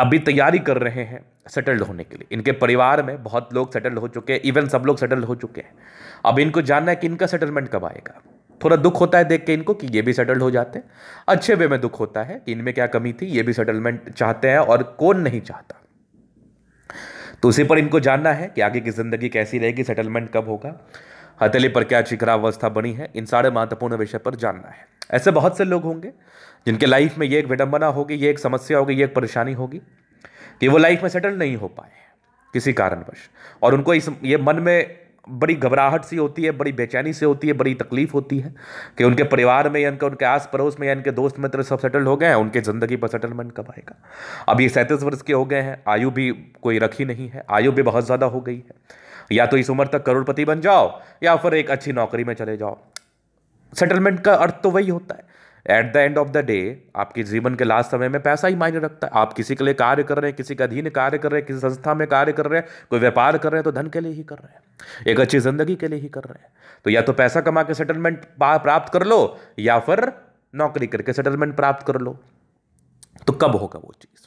अभी तैयारी कर रहे हैं सेटल्ड होने के लिए इनके परिवार में बहुत लोग सेटल्ड हो चुके हैं इवन सब लोग सेटल्ड हो चुके हैं अब इनको जानना है कि इनका सेटलमेंट कब आएगा थोड़ा दुख होता है देख के इनको कि ये भी सेटल्ड हो जाते हैं अच्छे वे में दुख होता है कि इनमें क्या कमी थी ये भी सेटलमेंट चाहते हैं और कौन नहीं चाहता तो उसी पर इनको जानना है कि आगे की ज़िंदगी कैसी रहेगी सेटलमेंट कब होगा हथेली पर क्या अवस्था बनी है इन सारे महत्वपूर्ण विषय पर जानना है ऐसे बहुत से लोग होंगे जिनके लाइफ में ये एक विडम्बना होगी ये एक समस्या होगी ये एक परेशानी होगी कि वो लाइफ में सेटल नहीं हो पाए किसी कारणवश और उनको इस ये मन में बड़ी घबराहट सी होती है बड़ी बेचैनी से होती है बड़ी तकलीफ होती है कि उनके परिवार में या उनके उनके आस पड़ोस में या इनके दोस्त मित्र सब सेटल हो गए हैं उनके ज़िंदगी पर सेटलमेंट कब आएगा अब ये सैंतीस वर्ष के हो गए हैं आयु भी कोई रखी नहीं है आयु भी बहुत ज़्यादा हो गई है या तो इस उम्र तक करोड़पति बन जाओ या फिर एक अच्छी नौकरी में चले जाओ सेटलमेंट का अर्थ तो वही होता है at the end of the day आपके जीवन के लास्ट समय में पैसा ही मायने रखता है आप किसी के लिए कार्य कर रहे हैं किसी के अधीन कार्य कर रहे हैं किसी संस्था में कार्य कर रहे हैं कोई व्यापार कर रहे हैं तो धन के लिए ही कर रहे हैं एक अच्छी ज़िंदगी के लिए ही कर रहे हैं तो या तो पैसा कमा के सेटलमेंट प्राप्त कर लो या फिर नौकरी करके सेटलमेंट प्राप्त कर लो तो कब होगा वो चीज़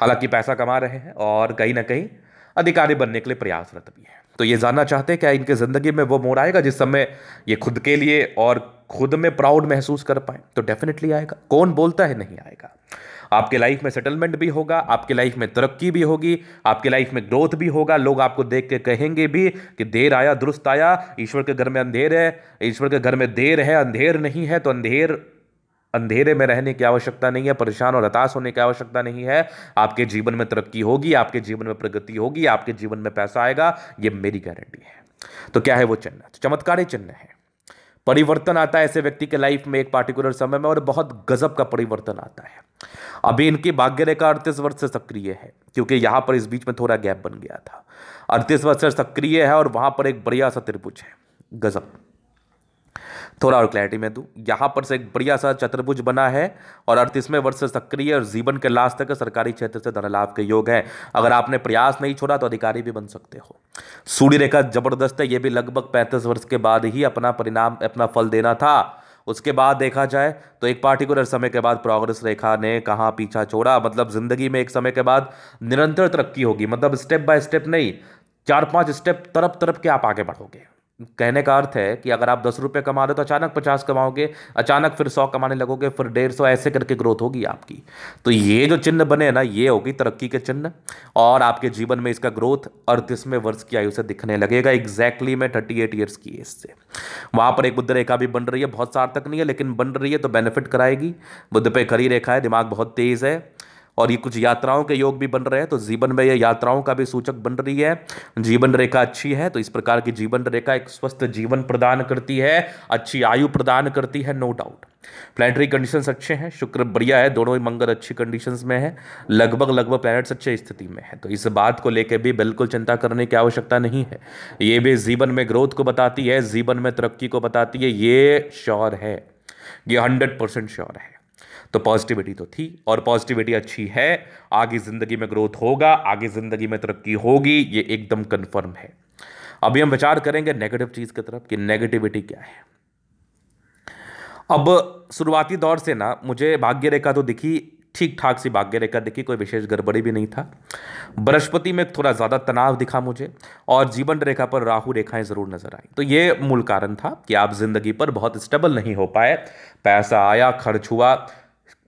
हालांकि पैसा कमा रहे हैं और कहीं ना कहीं अधिकारी बनने के लिए प्रयासरत भी है तो ये जानना चाहते हैं क्या इनके ज़िंदगी में वो मोड़ आएगा जिस समय ये खुद के लिए और खुद में प्राउड महसूस कर पाए तो डेफिनेटली आएगा कौन बोलता है नहीं आएगा आपके लाइफ में सेटलमेंट भी होगा आपके लाइफ में तरक्की भी होगी आपके लाइफ में ग्रोथ भी होगा लोग आपको देख के कहेंगे भी कि देर आया दुरुस्त आया ईश्वर के घर में अंधेर है ईश्वर के घर में देर है अंधेर नहीं है तो अंधेर अंधेरे में रहने की आवश्यकता नहीं है परेशान और हताश होने की आवश्यकता नहीं है आपके जीवन में तरक्की होगी आपके जीवन में प्रगति होगी आपके जीवन में पैसा आएगा ये मेरी गारंटी है तो क्या है वो चिन्ह तो चमत्कारी चिन्ह है परिवर्तन आता है ऐसे व्यक्ति के लाइफ में एक पार्टिकुलर समय में और बहुत गजब का परिवर्तन आता है अभी इनकी भाग्य रेखा अड़तीस वर्ष से सक्रिय है क्योंकि यहां पर इस बीच में थोड़ा गैप बन गया था अड़तीस वर्ष से सक्रिय है और वहां पर एक बढ़िया सा त्रिभुज है गजब थोड़ा और क्लैरिटी में दूँ यहाँ पर से एक बढ़िया सा चतुर्भुज बना है और अड़तीसवें वर्ष से सक्रिय और जीवन के लास्ट तक सरकारी क्षेत्र से धनलाभ के योग हैं अगर आपने प्रयास नहीं छोड़ा तो अधिकारी भी बन सकते हो सूर्य रेखा जबरदस्त है ये भी लगभग पैंतीस वर्ष के बाद ही अपना परिणाम अपना फल देना था उसके बाद देखा जाए तो एक पार्टिकुलर समय के बाद प्रोग्रेस रेखा ने कहाँ पीछा छोड़ा मतलब ज़िंदगी में एक समय के बाद निरंतर तरक्की होगी मतलब स्टेप बाय स्टेप नहीं चार पांच स्टेप तरफ तरफ के आप आगे बढ़ोगे कहने का अर्थ है कि अगर आप दस रुपये कमा रहे हो तो अचानक पचास कमाओगे अचानक फिर सौ कमाने लगोगे फिर डेढ़ सौ ऐसे करके ग्रोथ होगी आपकी तो ये जो चिन्ह बने ना ये होगी तरक्की के चिन्ह और आपके जीवन में इसका ग्रोथ अड़तीसवें वर्ष की आयु से दिखने लगेगा एग्जैक्टली मैं थर्टी एट ईयर्स की एज से वहाँ पर एक बुद्ध रेखा भी बन रही है बहुत सार्थक नहीं है लेकिन बन रही है तो बेनिफिट कराएगी बुद्ध पे खरी रेखा है दिमाग बहुत तेज़ है और ये कुछ यात्राओं के योग भी बन रहे हैं तो जीवन में ये यात्राओं का भी सूचक बन रही है जीवन रेखा अच्छी है तो इस प्रकार की जीवन रेखा एक स्वस्थ जीवन प्रदान करती है अच्छी आयु प्रदान करती है नो डाउट प्लानिटरी कंडीशंस अच्छे हैं शुक्र बढ़िया है दोनों ही मंगल अच्छी कंडीशंस में है लगभग लगभग प्लैनेट्स अच्छे स्थिति में है तो इस बात को लेकर भी बिल्कुल चिंता करने की आवश्यकता नहीं है ये भी जीवन में ग्रोथ को बताती है जीवन में तरक्की को बताती है ये श्योर है ये हंड्रेड परसेंट श्योर है तो पॉजिटिविटी तो थी और पॉजिटिविटी अच्छी है आगे ज़िंदगी में ग्रोथ होगा आगे ज़िंदगी में तरक्की होगी ये एकदम कन्फर्म है अभी हम विचार करेंगे नेगेटिव चीज़ की तरफ कि नेगेटिविटी क्या है अब शुरुआती दौर से ना मुझे भाग्य रेखा तो दिखी ठीक ठाक सी भाग्य रेखा दिखी कोई विशेष गड़बड़ी भी नहीं था बृहस्पति में थोड़ा ज़्यादा तनाव दिखा मुझे और जीवन रेखा पर राहु रेखाएं ज़रूर नजर आई तो ये मूल कारण था कि आप ज़िंदगी पर बहुत स्टेबल नहीं हो पाए पैसा आया खर्च हुआ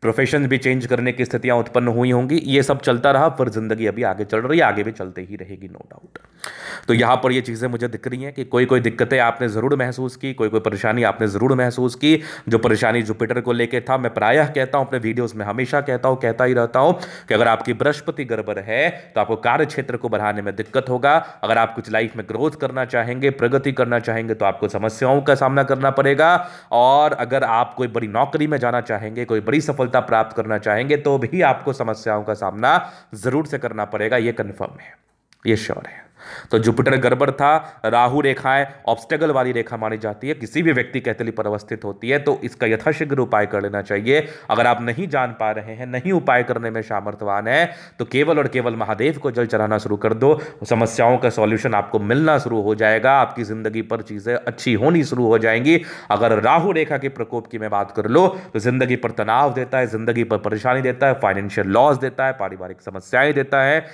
प्रोफेशन भी चेंज करने की स्थितियां उत्पन्न हुई होंगी ये सब चलता रहा पर ज़िंदगी अभी आगे चल रही है आगे भी चलते ही रहेगी नो डाउट तो यहाँ पर ये चीज़ें मुझे दिख रही हैं कि कोई कोई दिक्कतें आपने ज़रूर महसूस की कोई कोई परेशानी आपने ज़रूर महसूस की जो परेशानी जुपिटर को लेकर था मैं प्रायः कहता हूँ अपने वीडियोज़ में हमेशा कहता हूँ कहता ही रहता हूँ कि अगर आपकी बृहस्पति गड़बड़ है तो आपको कार्य क्षेत्र को बढ़ाने में दिक्कत होगा अगर आप कुछ लाइफ में ग्रोथ करना चाहेंगे प्रगति करना चाहेंगे तो आपको समस्याओं का सामना करना पड़ेगा और अगर आप कोई बड़ी नौकरी में जाना चाहेंगे कोई बड़ी सफलता सफलता प्राप्त करना चाहेंगे तो भी आपको समस्याओं का सामना ज़रूर से करना पड़ेगा ये कन्फर्म है ये श्योर है तो जुपिटर गड़बड़ था राहु रेखाएं ऑब्स्टेगल वाली रेखा मानी जाती है किसी भी व्यक्ति के अतली पर अवस्थित होती है तो इसका यथाशीघ्र उपाय कर लेना चाहिए अगर आप नहीं जान पा रहे हैं नहीं उपाय करने में सामर्थ्यवान है तो केवल और केवल महादेव को जल चढ़ाना शुरू कर दो समस्याओं का सॉल्यूशन आपको मिलना शुरू हो जाएगा आपकी ज़िंदगी पर चीज़ें अच्छी होनी शुरू हो जाएंगी अगर राहु रेखा के प्रकोप की मैं बात कर लो तो ज़िंदगी पर तनाव देता है ज़िंदगी पर परेशानी देता है फाइनेंशियल लॉस देता है पारिवारिक समस्याएं देता है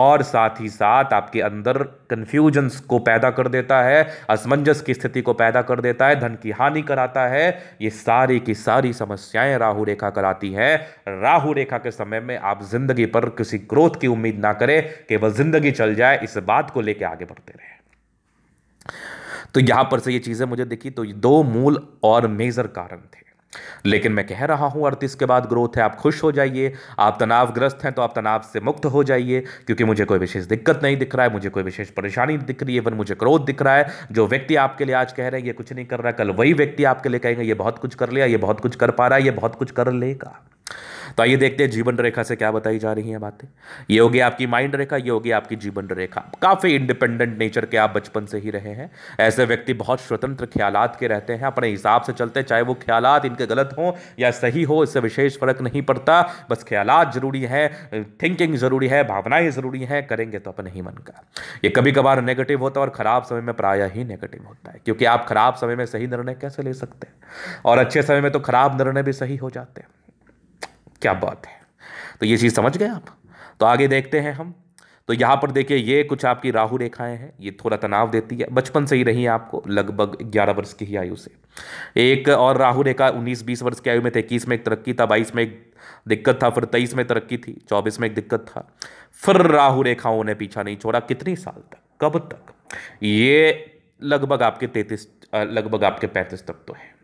और साथ ही साथ आपके अंदर अंदर कन्फ्यूजन्स को पैदा कर देता है असमंजस की स्थिति को पैदा कर देता है धन की हानि कराता है ये सारी की सारी समस्याएं राहु रेखा कराती हैं राहु रेखा के समय में आप जिंदगी पर किसी ग्रोथ की उम्मीद ना करें केवल जिंदगी चल जाए इस बात को लेकर आगे बढ़ते रहे तो यहां पर से ये चीज़ें मुझे दिखी तो दो मूल और मेजर कारण थे लेकिन मैं कह रहा हूं अड़तीस के बाद ग्रोथ है आप खुश हो जाइए आप तनावग्रस्त हैं तो आप तनाव से मुक्त हो जाइए क्योंकि मुझे कोई विशेष दिक्कत नहीं दिख रहा है मुझे कोई विशेष परेशानी नहीं दिख रही है वन मुझे क्रोध दिख रहा है जो व्यक्ति आपके लिए आज कह रहे हैं ये कुछ नहीं कर रहा कल वही व्यक्ति आपके लिए कहेंगे ये बहुत कुछ कर लिया ये बहुत कुछ कर पा रहा है ये बहुत कुछ कर लेगा तो आइए देखते हैं जीवन रेखा से क्या बताई जा रही है बातें ये होगी आपकी माइंड रेखा ये होगी आपकी जीवन रेखा काफ़ी इंडिपेंडेंट नेचर के आप बचपन से ही रहे हैं ऐसे व्यक्ति बहुत स्वतंत्र ख्याल के रहते हैं अपने हिसाब से चलते हैं चाहे वो ख्याल इनके गलत हों या सही हो इससे विशेष फर्क नहीं पड़ता बस ख्याल जरूरी हैं थिंकिंग जरूरी है भावनाएं जरूरी हैं करेंगे तो अपने ही मन का ये कभी कभार नेगेटिव होता है और ख़राब समय में प्राय ही नेगेटिव होता है क्योंकि आप खराब समय में सही निर्णय कैसे ले सकते हैं और अच्छे समय में तो खराब निर्णय भी सही हो जाते हैं क्या बात है तो ये चीज़ समझ गए आप तो आगे देखते हैं हम तो यहाँ पर देखिए ये कुछ आपकी राहु रेखाएं हैं ये थोड़ा तनाव देती है बचपन से ही रही है आपको लगभग 11 वर्ष की ही आयु से एक और राहु रेखा 19-20 वर्ष की आयु में थे इक्कीस में एक तरक्की था बाईस में एक दिक्कत था फिर तेईस में तरक्की थी चौबीस में एक दिक्कत था फिर राहु रेखाओं ने पीछा नहीं छोड़ा कितने साल तक कब तक ये लगभग आपके तैतीस लगभग आपके पैंतीस तक तो है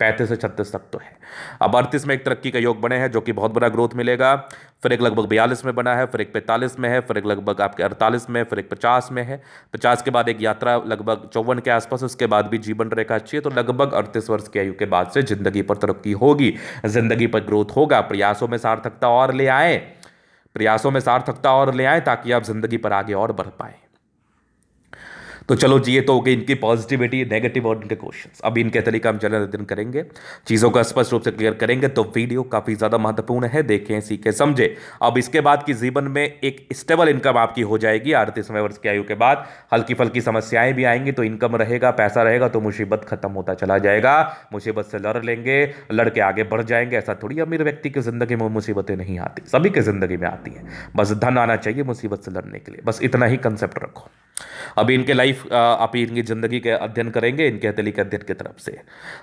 पैंतीस से छत्तीस तक तो है अब अड़तीस में एक तरक्की का योग बने हैं जो कि बहुत बड़ा ग्रोथ मिलेगा फिर एक लगभग बयालीस में बना है फिर एक पैंतालीस में है फिर एक लगभग आपके अड़तालीस में फिर एक पचास में है पचास के बाद एक यात्रा लगभग चौवन के आसपास उसके बाद भी जीवन रेखा अच्छी है तो लगभग अड़तीस वर्ष की आयु के बाद से ज़िंदगी पर तरक्की होगी ज़िंदगी पर ग्रोथ होगा प्रयासों में सार्थकता और ले आए प्रयासों में सार्थकता और ले आए ताकि आप ज़िंदगी पर आगे और बढ़ पाएं तो चलो जी ये तो हो गई इनकी पॉजिटिविटी नेगेटिव और इनके क्वेश्चन अब इनके तरीका हम चलन अध्ययन करेंगे चीज़ों का स्पष्ट रूप से क्लियर करेंगे तो वीडियो काफ़ी ज़्यादा महत्वपूर्ण है देखें सीखें समझे अब इसके बाद की जीवन में एक स्टेबल इनकम आपकी हो जाएगी अड़तीस वर्ष की आयु के बाद हल्की फल्की समस्याएं भी आएंगी तो इनकम रहेगा पैसा रहेगा तो मुसीबत खत्म होता चला जाएगा मुसीबत से लड़ लेंगे लड़के आगे बढ़ जाएंगे ऐसा थोड़ी अमीर व्यक्ति की ज़िंदगी में मुसीबतें नहीं आती सभी की ज़िंदगी में आती हैं बस धन आना चाहिए मुसीबत से लड़ने के लिए बस इतना ही कंसेप्ट रखो अभी इनके लाइफ अभी इनकी ज़िंदगी के अध्ययन करेंगे इनके हथेली के अध्ययन की तरफ से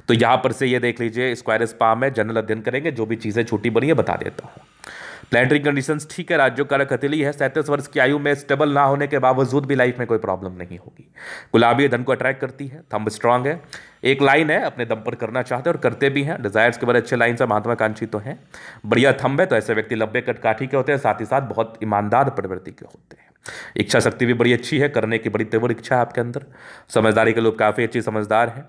तो यहाँ पर से ये देख लीजिए स्क्वायर स्पाम है जनरल अध्ययन करेंगे जो भी चीज़ें छोटी बनी है बता देता हूँ प्लानिटरी कंडीशन ठीक है राज्यों का हथेली है सैंतीस वर्ष की आयु में स्टेबल ना होने के बावजूद भी लाइफ में कोई प्रॉब्लम नहीं होगी गुलाबी धन को अट्रैक्ट करती है थम्ब स्ट्रांग है एक लाइन है अपने दम पर करना चाहते हैं और करते भी हैं डिजायर्स के बड़े अच्छे लाइन से महत्वाकांक्षी तो हैं बढ़िया थम्ब है तो ऐसे व्यक्ति लंबे कटकाठी के होते हैं साथ ही साथ बहुत ईमानदार प्रवृत्ति के होते हैं इच्छा शक्ति भी बड़ी अच्छी है करने की बड़ी तेवर इच्छा है आपके अंदर समझदारी के लोग काफ़ी अच्छी समझदार हैं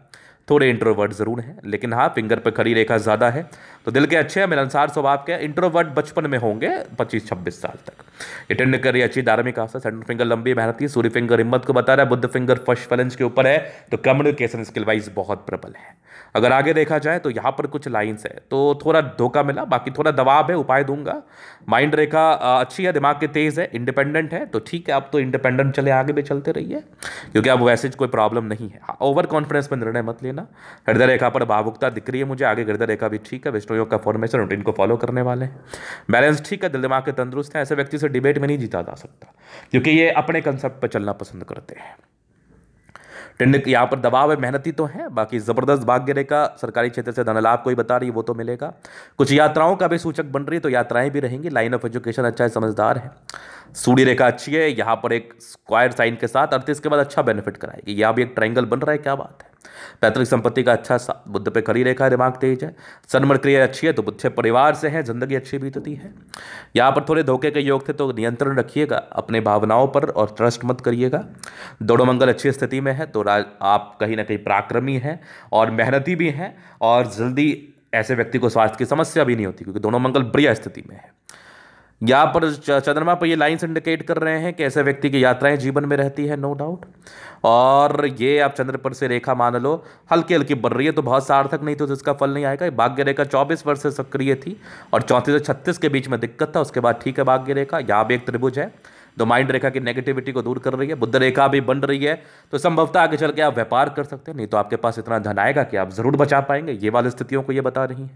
थोड़े इंट्रोवर्ट ज़रूर हैं लेकिन हाँ फिंगर पर खड़ी रेखा ज़्यादा है तो दिल के अच्छे मिलनसार स्वभाव के इंट्रोवर्ट बचपन में होंगे 25-26 साल तक अटेंड करिए अच्छी धार्मिक आस्था सेंटर फिंगर लंबी की सूर्य फिंगर हिम्मत को बता रहा है बुद्ध फिंगर फर्स्ट बैलेंस के ऊपर है तो कम्युनिकेशन स्किल वाइज बहुत प्रबल है अगर आगे देखा जाए तो यहाँ पर कुछ लाइन्स है तो थोड़ा धोखा मिला बाकी थोड़ा दबाव है उपाय दूंगा माइंड रेखा अच्छी है दिमाग के तेज़ है इंडिपेंडेंट है तो ठीक है आप तो इंडिपेंडेंट चले आगे भी चलते रहिए क्योंकि अब वैसे कोई प्रॉब्लम नहीं है ओवर कॉन्फिडेंस में निर्णय मत लेना हृदय रेखा पर भावुकता दिख रही है मुझे आगे हृदय रेखा भी ठीक है विष्णु योग का फॉर्मेशन रूटीन को फॉलो करने वाले बैलेंस ठीक है दिल दिमाग के तंदुरुस्त हैं ऐसे व्यक्ति से डिबेट में नहीं जीता जा सकता क्योंकि ये अपने कंसेप्ट पर चलना पसंद करते हैं टिंड यहाँ पर दबाव है मेहनती तो है बाकी ज़बरदस्त भाग्य रेखा सरकारी क्षेत्र से धन लाभ कोई बता रही है वो तो मिलेगा कुछ यात्राओं का भी सूचक बन रही है तो यात्राएं भी रहेंगी लाइन ऑफ एजुकेशन अच्छा है समझदार है सूढ़ी रेखा अच्छी है यहाँ पर एक स्क्वायर साइन के साथ अड़तीस के बाद अच्छा बेनिफिट कराएगी यहाँ भी एक ट्राइंगल बन रहा है क्या बात है पैतृक संपत्ति का अच्छा बुद्ध पे खड़ी रेखा दिमाग तेज है सन्मण क्रिया अच्छी है तो बुद्ध परिवार से है जिंदगी अच्छी बीतती है यहाँ पर थोड़े धोखे के योग थे तो नियंत्रण रखिएगा अपने भावनाओं पर और ट्रस्ट मत करिएगा दोनों मंगल अच्छी स्थिति में है तो आप कहीं ना कहीं पराक्रमी हैं और मेहनती भी हैं और जल्दी ऐसे व्यक्ति को स्वास्थ्य की समस्या भी नहीं होती क्योंकि दोनों मंगल बढ़िया स्थिति में है यहाँ पर चंद्रमा पर ये लाइन्स इंडिकेट कर रहे हैं कि ऐसे व्यक्ति की यात्राएं जीवन में रहती है नो डाउट और ये आप चंद्र पर से रेखा मान लो हल्की हल्की बढ़ रही है तो बहुत सार्थक नहीं तो इसका फल नहीं आएगा भाग्य रेखा चौबीस वर्ष से सक्रिय थी और चौंतीस से छत्तीस के बीच में दिक्कत था उसके बाद ठीक है भाग्य रेखा यहाँ भी एक त्रिभुज है जो तो माइंड रेखा की नेगेटिविटी को दूर कर रही है बुद्ध रेखा भी बन रही है तो संभवतः आगे चल के आप व्यापार कर सकते हैं नहीं तो आपके पास इतना धन आएगा कि आप ज़रूर बचा पाएंगे ये वाली स्थितियों को ये बता रही है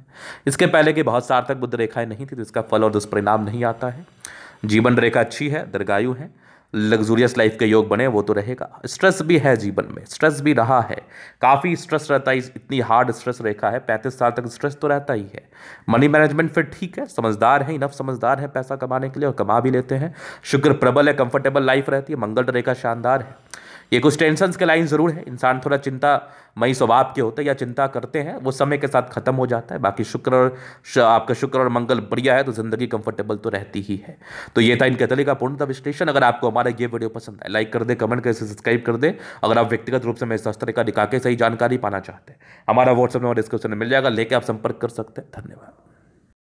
इसके पहले की बहुत सार्थक बुद्ध रेखाएँ नहीं थी तो इसका फल और दुष्परिणाम नहीं आता है जीवन रेखा अच्छी है दीर्घायु है लग्जूरियस लाइफ के योग बने वो तो रहेगा स्ट्रेस भी है जीवन में स्ट्रेस भी रहा है काफ़ी स्ट्रेस रहता है इतनी हार्ड स्ट्रेस रेखा है पैंतीस साल तक स्ट्रेस तो रहता ही है मनी मैनेजमेंट फिर ठीक है समझदार है इनफ समझदार है पैसा कमाने के लिए और कमा भी लेते हैं शुक्र प्रबल है कंफर्टेबल लाइफ रहती है मंगल रेखा शानदार है ये कुछ टेंशन के लाइन ज़रूर है इंसान थोड़ा चिंता मई स्वभाव के होते हैं या चिंता करते हैं वो समय के साथ ख़त्म हो जाता है बाकी शुक्र और आपका शुक्र और मंगल बढ़िया है तो ज़िंदगी कंफर्टेबल तो रहती ही है तो ये था इन कतले का पूर्णतः विश्लेषण अगर आपको हमारा ये वीडियो पसंद है लाइक कर दे कमेंट कर सब्सक्राइब कर दे अगर आप व्यक्तिगत रूप से मेरे शस्त्र का के सही जानकारी पाना चाहते हैं हमारा व्हाट्सअप नंबर डिस्क्रिप्शन में मिल जाएगा लेके आप संपर्क कर सकते हैं धन्यवाद